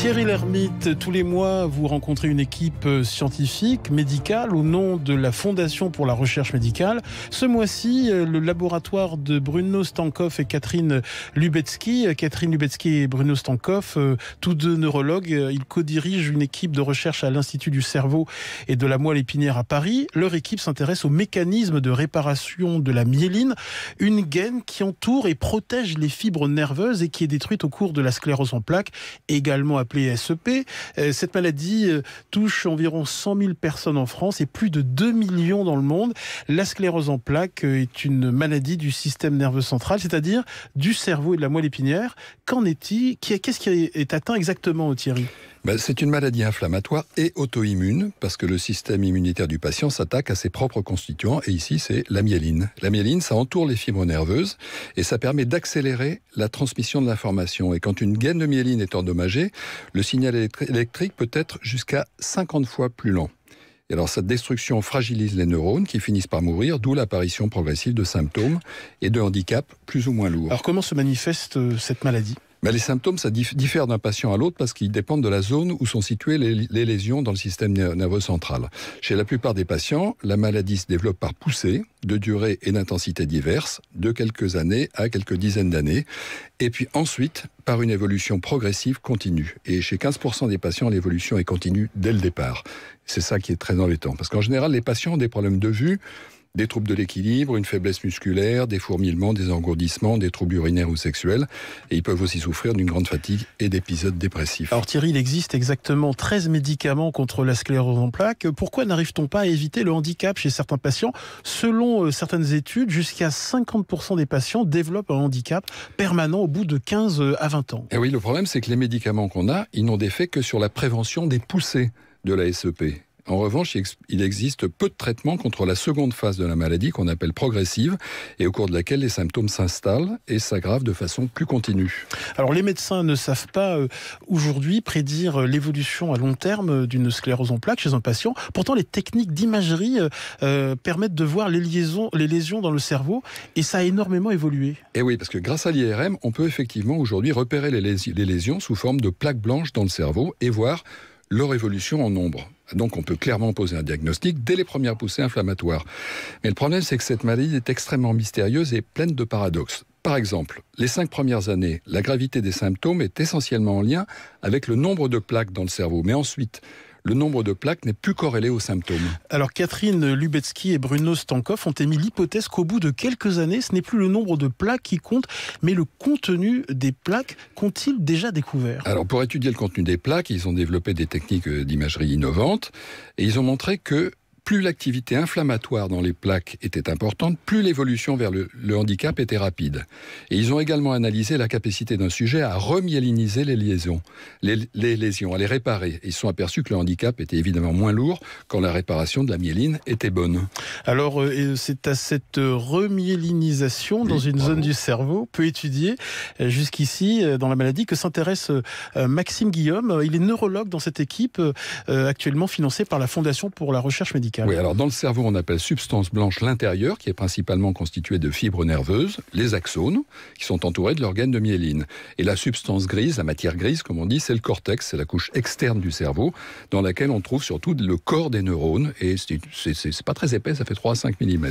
Thierry Lermite, tous les mois, vous rencontrez une équipe euh, scientifique, médicale, au nom de la Fondation pour la recherche médicale. Ce mois-ci, euh, le laboratoire de Bruno Stankoff et Catherine Lubetsky, euh, Catherine Lubetsky et Bruno Stankoff, tous deux neurologues, ils co-dirigent une équipe de recherche à l'Institut du cerveau et de la moelle épinière à Paris. Leur équipe s'intéresse aux mécanismes de réparation de la myéline, une gaine qui entoure et protège les fibres nerveuses et qui est détruite au cours de la sclérose en plaques, également appelée E euh, cette maladie euh, touche environ 100 000 personnes en France et plus de 2 millions dans le monde. La sclérose en plaques euh, est une maladie du système nerveux central, c'est-à-dire du cerveau et de la moelle épinière. Qu'en est-il Qu'est-ce qui est atteint exactement, Thierry ben, c'est une maladie inflammatoire et auto-immune, parce que le système immunitaire du patient s'attaque à ses propres constituants, et ici c'est la myéline. La myéline, ça entoure les fibres nerveuses, et ça permet d'accélérer la transmission de l'information. Et quand une gaine de myéline est endommagée, le signal électrique peut être jusqu'à 50 fois plus lent. Et alors, cette destruction fragilise les neurones qui finissent par mourir, d'où l'apparition progressive de symptômes et de handicaps plus ou moins lourds. Alors, comment se manifeste euh, cette maladie les symptômes, ça diffère d'un patient à l'autre parce qu'ils dépendent de la zone où sont situées les, lésions dans le système nerveux central. Chez la plupart des patients, la maladie se développe par poussée, de durée et d'intensité diverses, de quelques années à quelques dizaines d'années, et puis ensuite par une évolution progressive continue. Et chez 15% des patients, l'évolution est continue dès le départ. C'est ça qui est très embêtant, parce qu'en général, les patients ont des problèmes de vue des troubles de l'équilibre, une faiblesse musculaire, des fourmillements, des engourdissements, des troubles urinaires ou sexuels. Et ils peuvent aussi souffrir d'une grande fatigue et d'épisodes dépressifs. Alors Thierry, il existe exactement 13 médicaments contre la sclérose en plaques. Pourquoi n'arrive-t-on pas à éviter le handicap chez certains patients Selon euh, certaines études, jusqu'à 50% des patients développent un handicap permanent au bout de 15 euh, à 20 ans. Et eh oui, le problème, c'est que les médicaments qu'on a, ils n'ont d'effet que sur la prévention des poussées de la SEP. En revanche, il existe peu de traitements contre la seconde phase de la maladie qu'on appelle progressive et au cours de laquelle les symptômes s'installent et s'aggravent de façon plus continue. Alors les médecins ne savent pas euh, aujourd'hui prédire euh, l'évolution à long terme euh, d'une sclérose en plaques chez un patient. Pourtant, les techniques d'imagerie permettent de voir les, liaisons, les lésions dans le cerveau et ça a énormément évolué. Et eh oui, parce que grâce à l'IRM, on peut effectivement aujourd'hui repérer les lésions sous forme de plaques blanches dans le cerveau et voir leur évolution en nombre. Donc on peut clairement poser un diagnostic dès les premières poussées inflammatoires. Mais le problème, c'est que cette maladie est extrêmement mystérieuse et pleine de paradoxes. Par exemple, les cinq premières années, la gravité des symptômes est essentiellement en lien avec le nombre de plaques dans le cerveau. Mais ensuite, le nombre de plaques n'est plus corrélé aux symptômes. Alors Catherine Lubetsky et Bruno Stankov ont émis l'hypothèse qu'au bout de quelques années, ce n'est plus le nombre de plaques qui compte, mais le contenu des plaques qu'ont-ils déjà découvert Alors pour étudier le contenu des plaques, ils ont développé des techniques euh, d'imagerie innovantes et ils ont montré que plus l'activité inflammatoire dans les plaques était importante, plus l'évolution vers le, handicap était rapide. Et ils ont également analysé la capacité d'un sujet à remyéliniser les liaisons, les, lésions, à les réparer. Ils se sont aperçus que le handicap était évidemment moins lourd quand la réparation de la myéline était bonne. Alors, euh, c'est à cette euh, remyélinisation dans une zone du cerveau peu étudiée euh, jusqu'ici dans la maladie que s'intéresse Maxime Guillaume. Il est neurologue dans cette équipe actuellement financée par la Fondation pour la recherche médicale. Oui, alors dans le cerveau, on appelle substance blanche l'intérieur, qui est principalement constitué de fibres nerveuses, les axones, qui sont entourés de l'organe de myéline. Et la substance grise, la matière grise, comme on dit, c'est le cortex, c'est la couche externe du cerveau, dans laquelle on trouve surtout le corps des neurones. Et c'est pas très épais, ça fait 3 à 5 mm.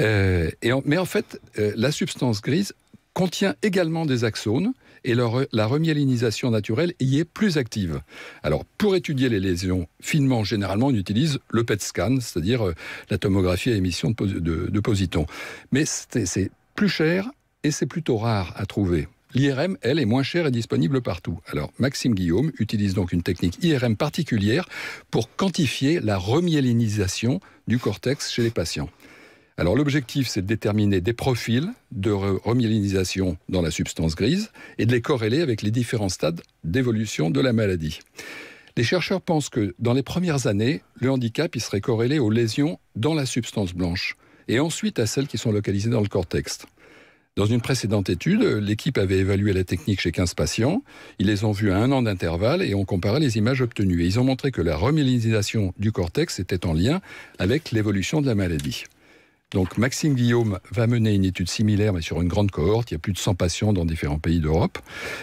Euh, mais en fait, euh, la substance grise contient également des axones et la remyélinisation naturelle y est plus active. Alors, pour étudier les lésions finement, généralement, on utilise le PET scan, c'est-à-dire euh, la tomographie à émission de, de positons. Mais c'est plus cher et c'est plutôt rare à trouver. L'IRM, elle, est moins chère et disponible partout. Alors, Maxime Guillaume utilise donc une technique IRM particulière pour quantifier la remyélinisation du cortex chez les patients. Alors l'objectif, c'est de déterminer des profils de remyélinisation dans la substance grise et de les corréler avec les différents stades d'évolution de la maladie. Les chercheurs pensent que dans les premières années, le handicap il serait corrélé aux lésions dans la substance blanche et ensuite à celles qui sont localisées dans le cortex. Dans une précédente étude, l'équipe avait évalué la technique chez 15 patients. Ils les ont vus à un an d'intervalle et ont comparé les images obtenues. Et ils ont montré que la remyélinisation du cortex était en lien avec l'évolution de la maladie. Donc Maxime Guillaume va mener une étude similaire, mais sur une grande cohorte. Il y a plus de 100 patients dans différents pays d'Europe.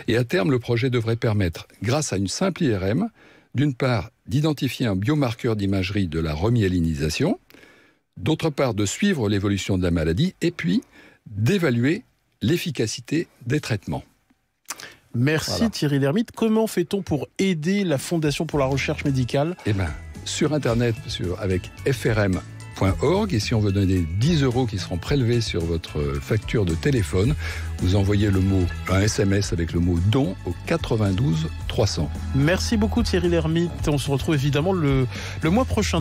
Et à terme, le projet devrait permettre, grâce à une simple IRM, d'une part, d'identifier un biomarqueur d'imagerie de la remyélinisation, d'autre part, de suivre l'évolution de la maladie, et puis d'évaluer l'efficacité des traitements. Merci Thierry Lhermitte. Comment fait-on pour aider la Fondation pour la recherche médicale Eh bien, sur Internet, avec FRM et si on veut donner 10 euros qui seront prélevés sur votre facture de téléphone, vous envoyez le mot, un SMS avec le mot don au 92 300. Merci beaucoup Thierry l'ermite On se retrouve évidemment le, le mois prochain.